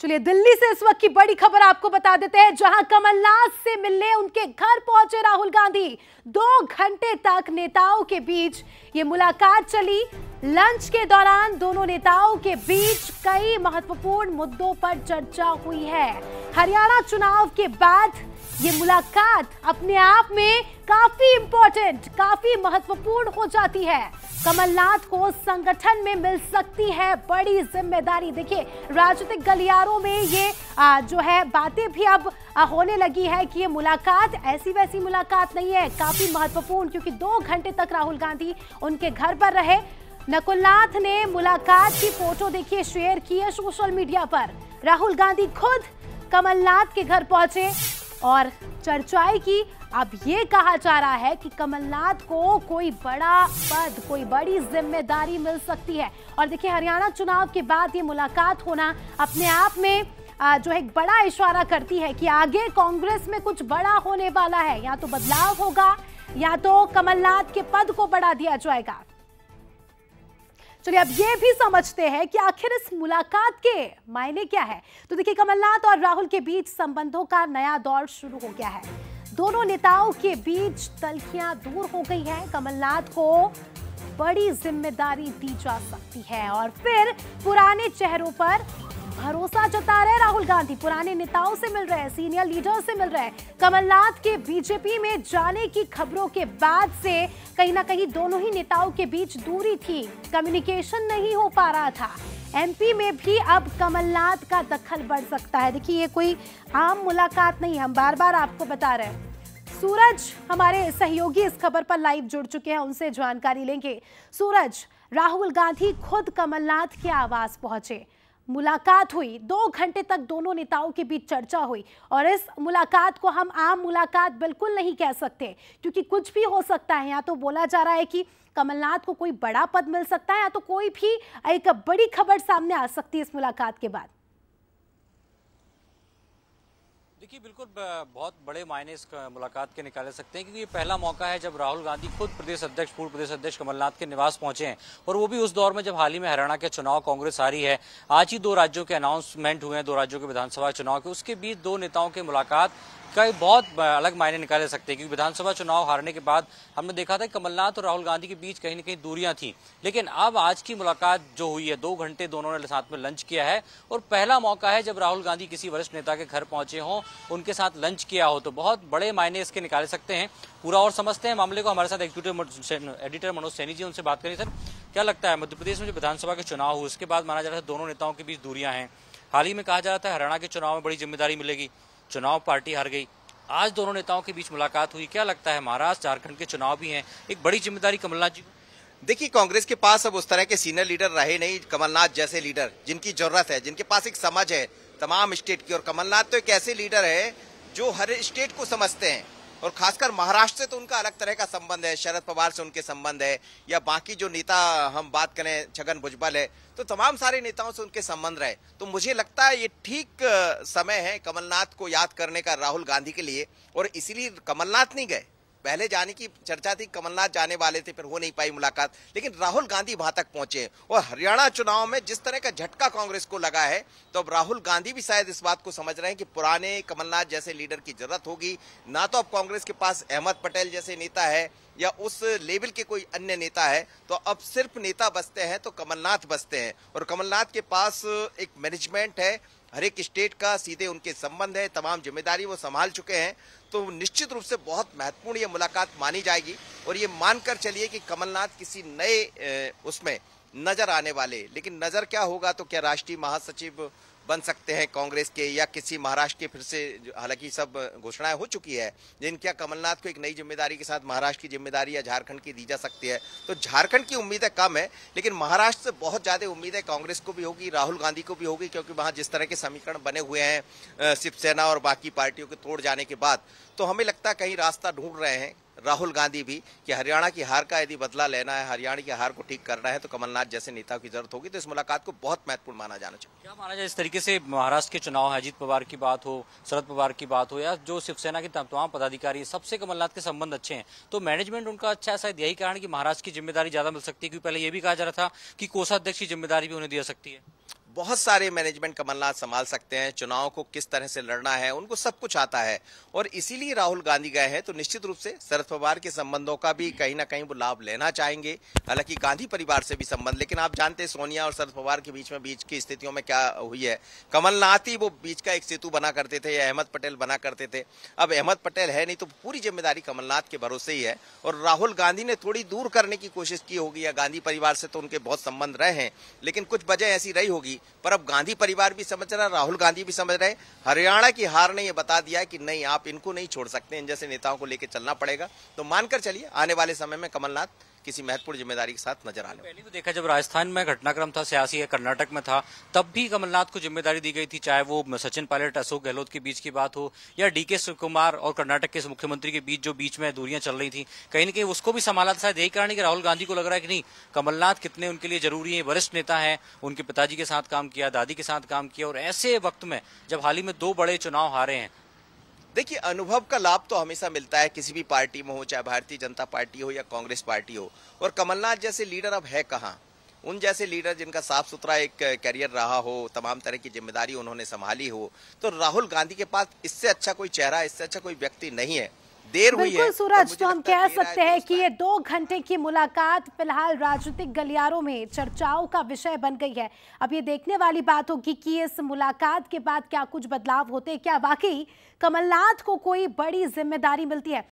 चलिए दिल्ली से इस वक्त की बड़ी खबर आपको बता देते हैं जहां कमलनाथ से मिलने उनके घर पहुंचे राहुल गांधी दो घंटे तक नेताओं के बीच ये मुलाकात चली लंच के दौरान दोनों नेताओं के बीच कई महत्वपूर्ण मुद्दों पर चर्चा हुई है हरियाणा चुनाव के बाद ये मुलाकात अपने आप में काफी इंपॉर्टेंट काफी महत्वपूर्ण हो जाती है कमलनाथ को संगठन में मिल सकती है बड़ी जिम्मेदारी देखिए राजनीतिक गलियारों में ये जो है बातें भी अब होने लगी है कि ये मुलाकात ऐसी वैसी मुलाकात नहीं है काफी महत्वपूर्ण क्योंकि दो घंटे तक राहुल गांधी उनके घर पर रहे नकुलनाथ ने मुलाकात की फोटो देखिए शेयर की है सोशल मीडिया पर राहुल गांधी खुद कमलनाथ के घर पहुंचे और चर्चाएं की अब ये कहा जा रहा है कि कमलनाथ को कोई बड़ा पद कोई बड़ी जिम्मेदारी मिल सकती है और देखिए हरियाणा चुनाव के बाद ये मुलाकात होना अपने आप में जो एक बड़ा इशारा करती है कि आगे कांग्रेस में कुछ बड़ा होने वाला है या तो बदलाव होगा या तो कमलनाथ के पद को बढ़ा दिया जाएगा चलिए अब ये भी समझते हैं कि आखिर इस मुलाकात के मायने क्या है तो देखिए कमलनाथ और राहुल के बीच संबंधों का नया दौर शुरू हो गया है दोनों नेताओं के बीच तलखियां दूर हो गई हैं कमलनाथ को बड़ी जिम्मेदारी दी जा सकती है और फिर पुराने चेहरों पर भरोसा जता रहे राहुल गांधी पुराने नेताओं से मिल रहे हैं सीनियर लीडर से मिल रहे हैं कमलनाथ के बीजेपी में जाने की खबरों के बाद से कहीं ना कहीं दोनों ही नेताओं के बीच दूरी थी कम्युनिकेशन नहीं हो पा रहा था एमपी में भी अब कमलनाथ का दखल बढ़ सकता है देखिए ये कोई आम मुलाकात नहीं हम बार बार आपको बता रहे हैं सूरज हमारे सहयोगी इस खबर पर लाइव जुड़ चुके हैं उनसे जानकारी लेंगे सूरज राहुल गांधी खुद कमलनाथ के आवास पहुंचे मुलाकात हुई दो घंटे तक दोनों नेताओं के बीच चर्चा हुई और इस मुलाकात को हम आम मुलाकात बिल्कुल नहीं कह सकते क्योंकि कुछ भी हो सकता है या तो बोला जा रहा है कि कमलनाथ को कोई बड़ा पद मिल सकता है या तो कोई भी एक बड़ी खबर सामने आ सकती है इस मुलाकात के बाद देखिए बिल्कुल बहुत बड़े मायने इस मुलाकात के निकाले सकते हैं क्योंकि ये पहला मौका है जब राहुल गांधी खुद प्रदेश अध्यक्ष पूर्व प्रदेश अध्यक्ष कमलनाथ के निवास पहुंचे हैं और वो भी उस दौर में जब हाल ही में हरियाणा के चुनाव कांग्रेस हारी है आज ही दो राज्यों के अनाउंसमेंट हुए हैं दो राज्यों के विधानसभा चुनाव के उसके बीच दो नेताओं की मुलाकात का बहुत अलग मायने निकाले सकते हैं क्योंकि विधानसभा चुनाव हारने के बाद हमने देखा था कमलनाथ और राहुल गांधी के बीच कहीं ना कहीं दूरियां थी लेकिन अब आज की मुलाकात जो हुई है दो घंटे दोनों ने साथ में लंच किया है और पहला मौका है जब राहुल गांधी किसी वरिष्ठ नेता के घर पहुंचे हों उनके साथ लंच किया हो तो बहुत बड़े मायने इसके निकाले सकते हैं पूरा और समझते हैं मामले को हमारे साथ एग्जीक्यूटिव एडिटर मनोज सैनी जी उनसे बात करें सर क्या लगता है मध्यप्रदेश में जो विधानसभा के चुनाव हुए उसके बाद माना जा रहा है दोनों नेताओं के बीच दूरियां हैं हाल ही में कहा जा रहा था हरियाणा के चुनाव में बड़ी जिम्मेदारी मिलेगी चुनाव पार्टी हार गई आज दोनों नेताओं के बीच मुलाकात हुई क्या लगता है महाराष्ट्र झारखंड के चुनाव भी हैं एक बड़ी जिम्मेदारी कमलनाथ जी देखिए कांग्रेस के पास अब उस तरह के सीनियर लीडर रहे नहीं कमलनाथ जैसे लीडर जिनकी जरूरत है जिनके पास एक समझ है तमाम स्टेट की और कमलनाथ तो एक ऐसे लीडर है जो हर स्टेट को समझते हैं और खासकर महाराष्ट्र से तो उनका अलग तरह का संबंध है शरद पवार से उनके संबंध है या बाकी जो नेता हम बात करें छगन भुजबल है तो तमाम सारे नेताओं से उनके संबंध रहे तो मुझे लगता है ये ठीक समय है कमलनाथ को याद करने का राहुल गांधी के लिए और इसीलिए कमलनाथ नहीं गए पहले जाने की चर्चा थी कमलनाथ जाने वाले थे फिर हो नहीं पाई मुलाकात लेकिन राहुल गांधी वहां तक पहुंचे और हरियाणा चुनाव में जिस तरह का झटका कांग्रेस को लगा है तो अब राहुल गांधी भी शायद इस बात को समझ रहे हैं कि पुराने कमलनाथ जैसे लीडर की जरूरत होगी ना तो अब कांग्रेस के पास अहमद पटेल जैसे नेता है या उस लेवल के कोई अन्य नेता है तो अब सिर्फ नेता बसते हैं तो कमलनाथ बसते हैं और कमलनाथ के पास एक मैनेजमेंट है हर एक स्टेट का सीधे उनके संबंध है तमाम जिम्मेदारी वो संभाल चुके हैं तो निश्चित रूप से बहुत महत्वपूर्ण ये मुलाकात मानी जाएगी और ये मानकर चलिए कि कमलनाथ किसी नए उसमें नजर आने वाले लेकिन नजर क्या होगा तो क्या राष्ट्रीय महासचिव बन सकते हैं कांग्रेस के या किसी महाराष्ट्र के फिर से हालांकि सब घोषणाएं हो चुकी है जिन क्या कमलनाथ को एक नई जिम्मेदारी के साथ महाराष्ट्र की जिम्मेदारी या झारखंड की दी जा सकती है तो झारखंड की उम्मीदें कम है लेकिन महाराष्ट्र से बहुत ज़्यादा उम्मीदें कांग्रेस को भी होगी राहुल गांधी को भी होगी क्योंकि वहाँ जिस तरह के समीकरण बने हुए हैं शिवसेना और बाकी पार्टियों के तोड़ जाने के बाद तो हमें लगता है कहीं रास्ता ढूंढ रहे हैं राहुल गांधी भी कि हरियाणा की हार का यदि बदला लेना है हरियाणा की हार को ठीक करना है तो कमलनाथ जैसे नेताओं की जरूरत होगी तो इस मुलाकात को बहुत महत्वपूर्ण माना जाना चाहिए क्या माना जाए इस तरीके से महाराष्ट्र के चुनाव है अजीत पवार की बात हो शरद पवार की बात हो या जो शिवसेना के तमाम पदाधिकारी सबसे कमलनाथ के संबंध अच्छे हैं तो मैनेजमेंट उनका अच्छा है शायद यही कारण की महाराष्ट्र की जिम्मेदारी ज्यादा मिल सकती है क्योंकि पहले यह भी कहा जा रहा था कि कोषाध्यक्ष की जिम्मेदारी भी उन्हें दे सकती है बहुत सारे मैनेजमेंट कमलनाथ संभाल सकते हैं चुनाव को किस तरह से लड़ना है उनको सब कुछ आता है और इसीलिए राहुल गांधी गए हैं तो निश्चित रूप से शरद पवार के संबंधों का भी कहीं ना कहीं वो लाभ लेना चाहेंगे हालांकि गांधी परिवार से भी संबंध लेकिन आप जानते हैं सोनिया और शरद पवार के बीच में बीच की स्थितियों में क्या हुई है कमलनाथ ही वो बीच का एक सेतु बना करते थे या अहमद पटेल बना करते थे अब अहमद पटेल है नहीं तो पूरी जिम्मेदारी कमलनाथ के भरोसे ही है और राहुल गांधी ने थोड़ी दूर करने की कोशिश की होगी या गांधी परिवार से तो उनके बहुत संबंध रहे हैं लेकिन कुछ वजह ऐसी रही होगी पर अब गांधी परिवार भी समझ रहा राहुल गांधी भी समझ रहे हरियाणा की हार ने यह बता दिया कि नहीं आप इनको नहीं छोड़ सकते इन जैसे नेताओं को लेकर चलना पड़ेगा तो मानकर चलिए आने वाले समय में कमलनाथ किसी महत्वपूर्ण जिम्मेदारी के साथ नजर आने पहले तो देखा जब राजस्थान में घटनाक्रम था सियासी या कर्नाटक में था तब भी कमलनाथ को जिम्मेदारी दी गई थी चाहे वो सचिन पायलट अशोक गहलोत के बीच की बात हो या डी के कुमार और कर्नाटक के मुख्यमंत्री के बीच जो बीच में दूरियां चल रही थी कहीं ना कहीं उसको भी संभाला था यही कारण राहुल गांधी को लग रहा है कि नहीं कमलनाथ कितने उनके लिए जरूरी है वरिष्ठ नेता है उनके पिताजी के साथ काम किया दादी के साथ काम किया और ऐसे वक्त में जब हाल ही में दो बड़े चुनाव हारे हैं देखिए अनुभव का लाभ तो हमेशा मिलता है किसी भी पार्टी में हो चाहे भारतीय जनता पार्टी हो या कांग्रेस पार्टी हो और कमलनाथ जैसे लीडर अब है कहाँ उन जैसे लीडर जिनका साफ सुथरा एक कैरियर रहा हो तमाम तरह की जिम्मेदारी उन्होंने संभाली हो तो राहुल गांधी के पास इससे अच्छा कोई चेहरा इससे अच्छा कोई व्यक्ति नहीं है देर हुई है तो सूरज तो हम कह सकते हैं कि ये दो घंटे की मुलाकात फिलहाल राजनीतिक गलियारों में चर्चाओं का विषय बन गई है अब ये देखने वाली बात होगी कि इस मुलाकात के बाद क्या कुछ बदलाव होते क्या वाकई कमलनाथ को कोई बड़ी जिम्मेदारी मिलती है